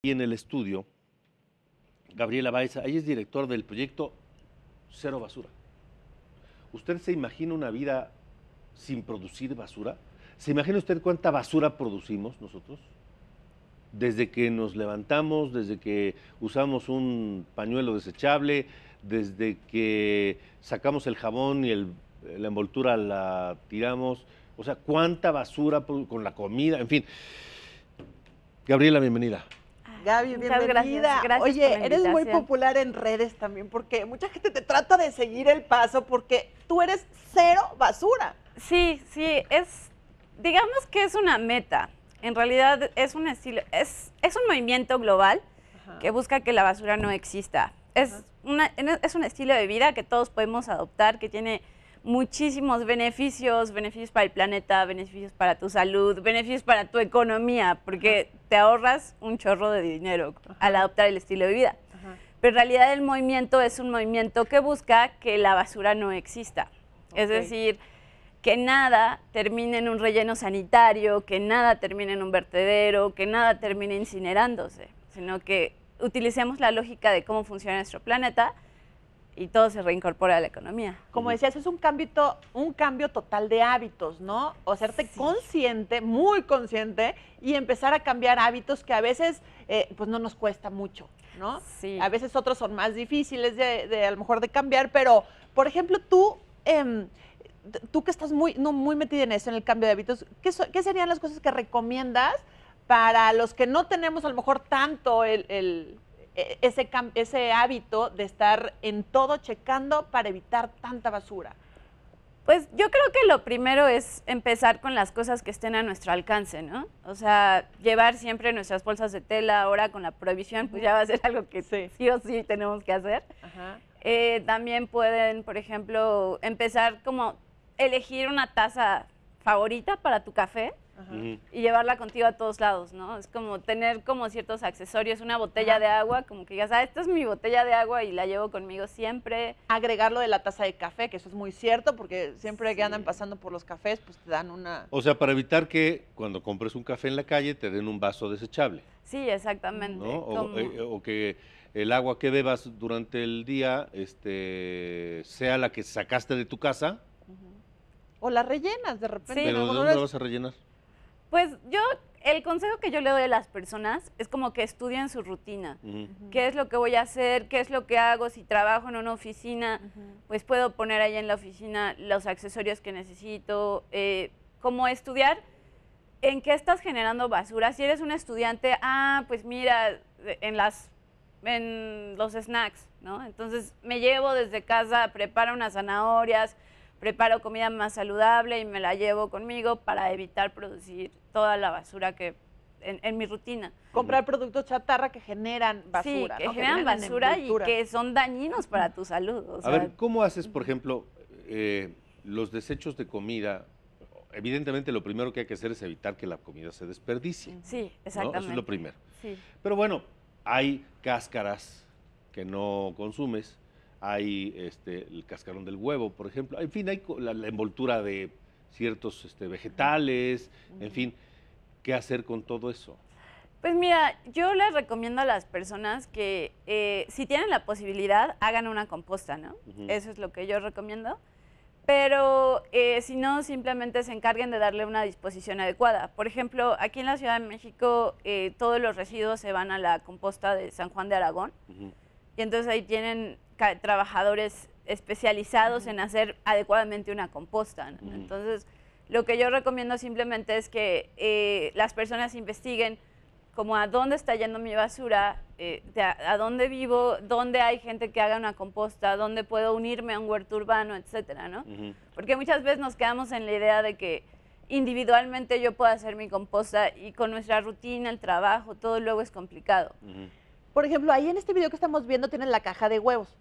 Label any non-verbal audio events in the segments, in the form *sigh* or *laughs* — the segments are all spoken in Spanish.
Y en el estudio, Gabriela Baeza, ella es director del proyecto Cero Basura. ¿Usted se imagina una vida sin producir basura? ¿Se imagina usted cuánta basura producimos nosotros? Desde que nos levantamos, desde que usamos un pañuelo desechable, desde que sacamos el jabón y la envoltura la tiramos. O sea, cuánta basura con la comida, en fin. Gabriela, bienvenida. Gaby, bienvenida. Oye, eres muy popular en redes también porque mucha gente te trata de seguir el paso porque tú eres cero basura. Sí, sí, es, digamos que es una meta. En realidad es un estilo, es, es un movimiento global que busca que la basura no exista. Es, una, e, es un estilo de vida que todos podemos adoptar, que tiene muchísimos beneficios, beneficios para el planeta, beneficios para tu salud, beneficios para tu economía, porque te ahorras un chorro de dinero al adoptar el estilo de vida. Pero en realidad el movimiento es un movimiento que busca que la basura no exista. Es decir, que nada termine en un relleno sanitario, que nada termine en un vertedero, que nada termine incinerándose, sino que utilicemos la lógica de cómo funciona nuestro planeta y todo se reincorpora a la economía. Como decías, es un cambio, un cambio total de hábitos, ¿no? O serte consciente, muy consciente, y empezar a cambiar hábitos que a veces eh, pues no nos cuesta mucho, ¿no? Sí. A veces otros son más difíciles de, a lo mejor de cambiar, pero, por ejemplo, tú, em, tú que estás muy, no, muy metida en eso, en el cambio de hábitos, ¿qué, serían las cosas que recomiendas para los que no tenemos a lo mejor tanto el e, ese, hábito de estar en todo checando para evitar tanta basura? Pues yo creo que lo primero es empezar con las cosas que estén a nuestro alcance, ¿no? O sea, llevar siempre nuestras bolsas de tela, ahora con la prohibición, pues ya va a ser algo que sí, o sí tenemos que hacer. Eh, también pueden, por ejemplo, empezar como elegir una taza favorita para tu café y llevarla contigo a todos lados, ¿no? Es como tener como ciertos accesorios, una botella de agua, como que digas, ah, esta es mi botella de agua y la llevo conmigo siempre. Agregarlo de la taza de café, que eso es muy cierto, porque siempre que andan pasando por los cafés, pues te dan una... O sea, para evitar que cuando compres un café en la calle te den un vaso desechable. Sí, exactamente. Eh, o, que el agua que bebas durante el día este, sea la que sacaste de tu casa. O la rellenas de repente. Pero ¿de dónde la vas a rellenar? Pues yo, el consejo que yo le doy a las personas es como que estudien su rutina. ¿Qué es lo que voy a hacer? ¿Qué es lo que hago? Si trabajo en una oficina, pues puedo poner ahí en la oficina los accesorios que necesito. Eh, ¿Cómo estudiar en qué estás generando basura. Si eres un estudiante, ah, pues mira, en las en los snacks, ¿no? Entonces me llevo desde casa, preparo unas zanahorias, preparo comida más saludable y me la llevo conmigo para evitar producir toda la basura que en, mi rutina. Comprar productos chatarra que generan basura. Sí, que generan, basura y que son dañinos para tu salud. A ver, ¿cómo haces, por ejemplo, eh, los desechos de comida? Evidentemente lo primero que hay que hacer es evitar que la comida se desperdicie. Sí, exactamente. Eso es lo primero. Pero bueno, hay cáscaras que no consumes, hay este, el cascarón del huevo, por ejemplo, en fin, hay la, envoltura de ciertos este, vegetales, en fin, ¿qué hacer con todo eso? Pues mira, yo les recomiendo a las personas que eh, si tienen la posibilidad, hagan una composta, ¿no? Eso es lo que yo recomiendo. Pero eh, si no, simplemente se encarguen de darle una disposición adecuada. Por ejemplo, aquí en la Ciudad de México, eh, todos los residuos se van a la composta de San Juan de Aragón. Y entonces ahí tienen trabajadores especializados en hacer adecuadamente una composta. Entonces, lo que yo recomiendo simplemente es que eh, las personas investiguen como a dónde está yendo mi basura, eh, a, dónde vivo, dónde hay gente que haga una composta, dónde puedo unirme a un huerto urbano, etcétera, ¿no? Porque muchas veces nos quedamos en la idea de que individualmente yo puedo hacer mi composta y con nuestra rutina, el trabajo, todo luego es complicado. Por ejemplo, ahí en este video que estamos viendo tienes la caja de huevos.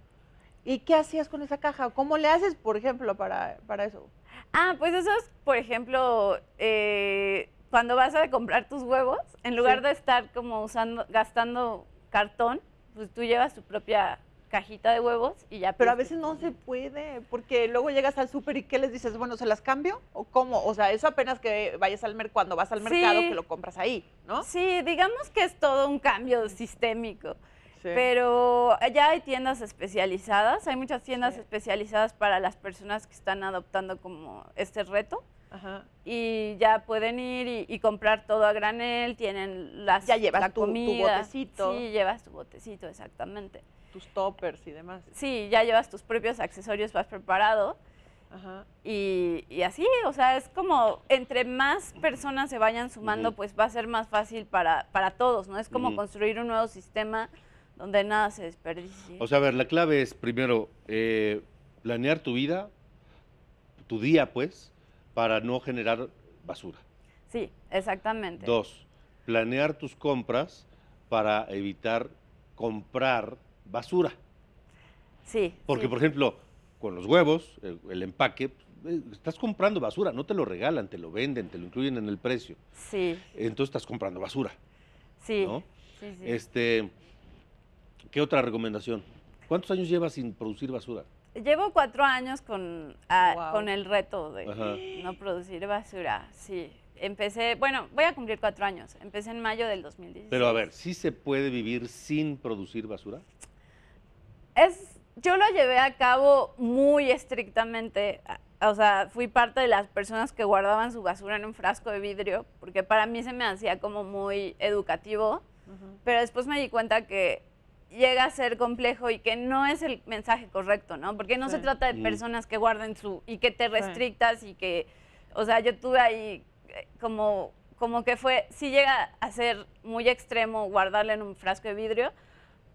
¿Y qué hacías con esa caja? ¿Cómo le haces, por ejemplo, para, eso? Ah, pues eso es, por ejemplo, eh, cuando vas a comprar tus huevos, en lugar de estar como usando, gastando cartón, pues tú llevas tu propia cajita de huevos y ya. Pero a veces no se puede, porque luego llegas al súper y ¿qué les dices? Bueno, ¿se las cambio? ¿O cómo? O sea, eso apenas que vayas al mercado, cuando vas al mercado que lo compras ahí, ¿no? Sí, digamos que es todo un cambio sistémico. Pero ya hay tiendas especializadas, hay muchas tiendas especializadas para las personas que están adoptando como este reto. Y ya pueden ir y, comprar todo a granel, tienen las, ya llevas tu botecito. Sí, llevas tu botecito, exactamente tus toppers y demás. Sí, ya llevas tus propios accesorios, vas preparado. Ajá. Y, así, o sea, es como entre más personas se vayan sumando, pues va a ser más fácil para, todos, ¿no? Es como construir un nuevo sistema donde nada se desperdicie. O sea, a ver, la clave es primero eh, planear tu vida, tu día, pues, para no generar basura. Sí, exactamente. Dos, planear tus compras para evitar comprar basura. Sí. Porque, por ejemplo, con los huevos, el, empaque, pues, eh, estás comprando basura, no te lo regalan, te lo venden, te lo incluyen en el precio. Sí. Entonces estás comprando basura. Sí. Este, ¿Qué otra recomendación? ¿Cuántos años llevas sin producir basura? Llevo cuatro años con, ah, el reto de no producir basura, sí. Empecé, bueno, voy a cumplir cuatro años. Empecé en mayo del 2016. Pero a ver, ¿sí se puede vivir sin producir basura? es, yo lo llevé a cabo muy estrictamente. O sea, fui parte de las personas que guardaban su basura en un frasco de vidrio, porque para mí se me hacía como muy educativo. Pero después me di cuenta que llega a ser complejo y que no es el mensaje correcto, ¿no? Porque no se trata de mm. personas que guarden su y que te restrictas y que, o sea, yo tuve ahí eh, como, como que fue, sí llega a ser muy extremo guardarle en un frasco de vidrio,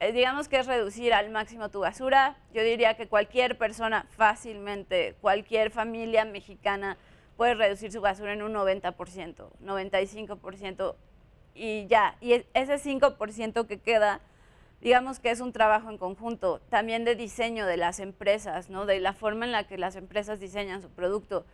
eh, digamos que es reducir al máximo tu basura. Yo diría que cualquier persona fácilmente, cualquier familia mexicana puede reducir su basura en un 90%, 95% y ya. Y ese 5% que queda, digamos que es un trabajo en conjunto, también de diseño de las empresas, ¿no? de la forma en la que las empresas diseñan su producto.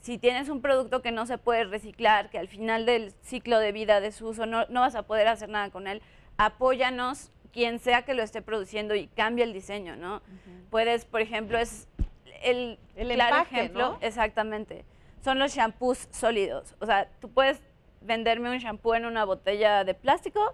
Si tienes un producto que no se puede reciclar, que al final del ciclo de vida de su uso no, no vas a poder hacer nada con él, apóyanos quien sea que lo esté produciendo y cambia el diseño, ¿no? Puedes, por ejemplo, es el, el empaque, ejemplo, ¿no? exactamente, son los shampoos sólidos. O sea, tú puedes venderme un shampoo en una botella de plástico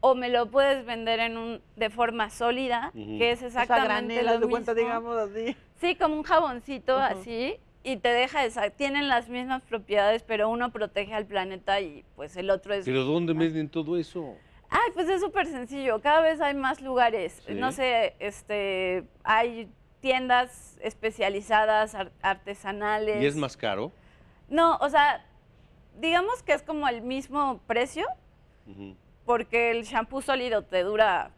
o me lo puedes vender en un de forma sólida, que es exactamente o sea, lo Cuenta, digamos así. Sí, como un jaboncito así y te deja esa, tienen las mismas propiedades, pero uno protege al planeta y pues el otro es Pero ¿dónde venden todo eso? Ay, pues es súper sencillo. Cada vez hay más lugares. No sé, este, hay tiendas especializadas, artesanales. ¿Y es más caro? No, o sea, digamos que es como el mismo precio, porque el shampoo sólido te dura,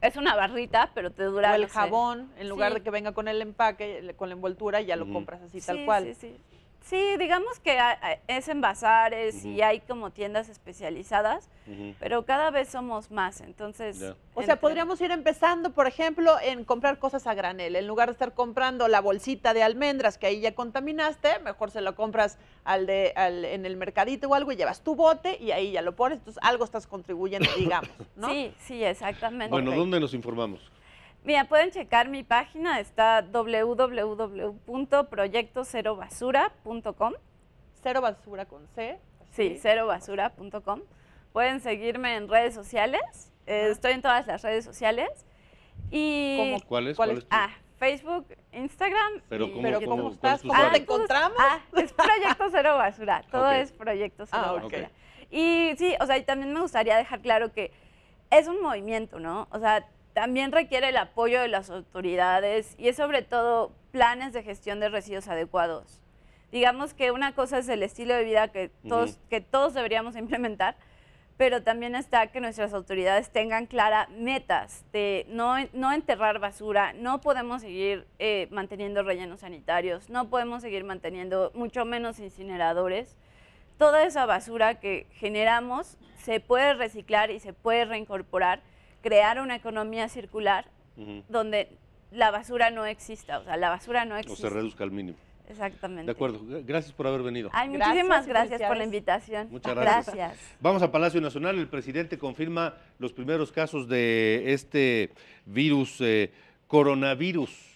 es una barrita, pero te dura... O el jabón, en lugar de que venga con el empaque, con la envoltura, ya lo compras así tal cual. Sí, sí, sí. Sí, digamos que es en bazares y hay como tiendas especializadas, pero cada vez somos más, entonces... O sea, podríamos ir empezando, por ejemplo, en comprar cosas a granel. En lugar de estar comprando la bolsita de almendras que ahí ya contaminaste, mejor se lo compras al de, en el mercadito o algo y llevas tu bote y ahí ya lo pones. Entonces, algo estás contribuyendo, digamos, ¿no? *laughs* Sí, sí, exactamente. Bueno, ¿dónde nos informamos? Mira, pueden checar mi página, está www.proyectocerobasura.com. Cero basura con C. Sí, cerobasura.com. Pueden seguirme en redes sociales, eh, estoy en todas las redes sociales. Y ¿Cómo? ¿Cuáles? ¿Cuál es Ah, Facebook, Instagram. Pero ¿cómo, estás? ¿Cómo ah, te encontramos? Ah, es Proyecto Cero Basura. *laughs* Todo es Proyecto Cero ah, Basura. Y sí, o sea, también me gustaría dejar claro que es un movimiento, ¿no? O sea, también requiere el apoyo de las autoridades y es sobre todo planes de gestión de residuos adecuados. Digamos que una cosa es el estilo de vida que todos, que todos deberíamos *laughs* implementar, pero también está que nuestras autoridades tengan claras metas de no, no, enterrar basura, no podemos seguir eh, manteniendo rellenos sanitarios, no podemos seguir manteniendo mucho menos incineradores. Toda esa basura que generamos se puede reciclar y se puede reincorporar crear una economía circular donde la basura no exista, o sea, la basura no exista. O se reduzca al mínimo. Exactamente. De acuerdo, gracias por haber venido. Ay, muchísimas gracias, por la invitación. Muchas gracias. gracias. Vamos a Palacio Nacional, el presidente confirma los primeros casos de este virus, eh, coronavirus.